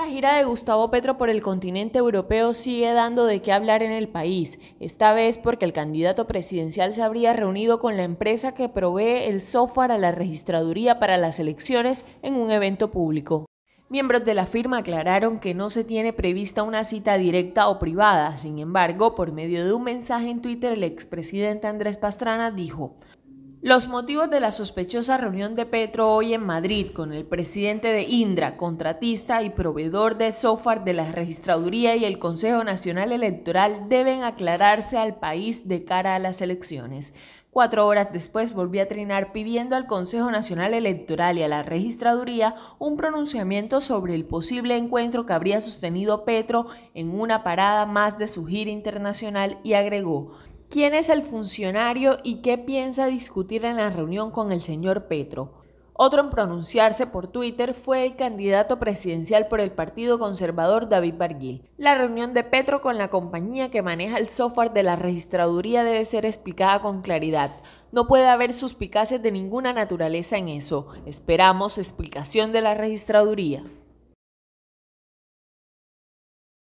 La gira de Gustavo Petro por el continente europeo sigue dando de qué hablar en el país, esta vez porque el candidato presidencial se habría reunido con la empresa que provee el software a la registraduría para las elecciones en un evento público. Miembros de la firma aclararon que no se tiene prevista una cita directa o privada, sin embargo, por medio de un mensaje en Twitter el expresidente Andrés Pastrana dijo, los motivos de la sospechosa reunión de Petro hoy en Madrid con el presidente de Indra, contratista y proveedor de software de la Registraduría y el Consejo Nacional Electoral deben aclararse al país de cara a las elecciones. Cuatro horas después volvió a trinar pidiendo al Consejo Nacional Electoral y a la Registraduría un pronunciamiento sobre el posible encuentro que habría sostenido Petro en una parada más de su gira internacional y agregó, ¿Quién es el funcionario y qué piensa discutir en la reunión con el señor Petro? Otro en pronunciarse por Twitter fue el candidato presidencial por el Partido Conservador David Barguil. La reunión de Petro con la compañía que maneja el software de la registraduría debe ser explicada con claridad. No puede haber suspicacias de ninguna naturaleza en eso. Esperamos explicación de la registraduría.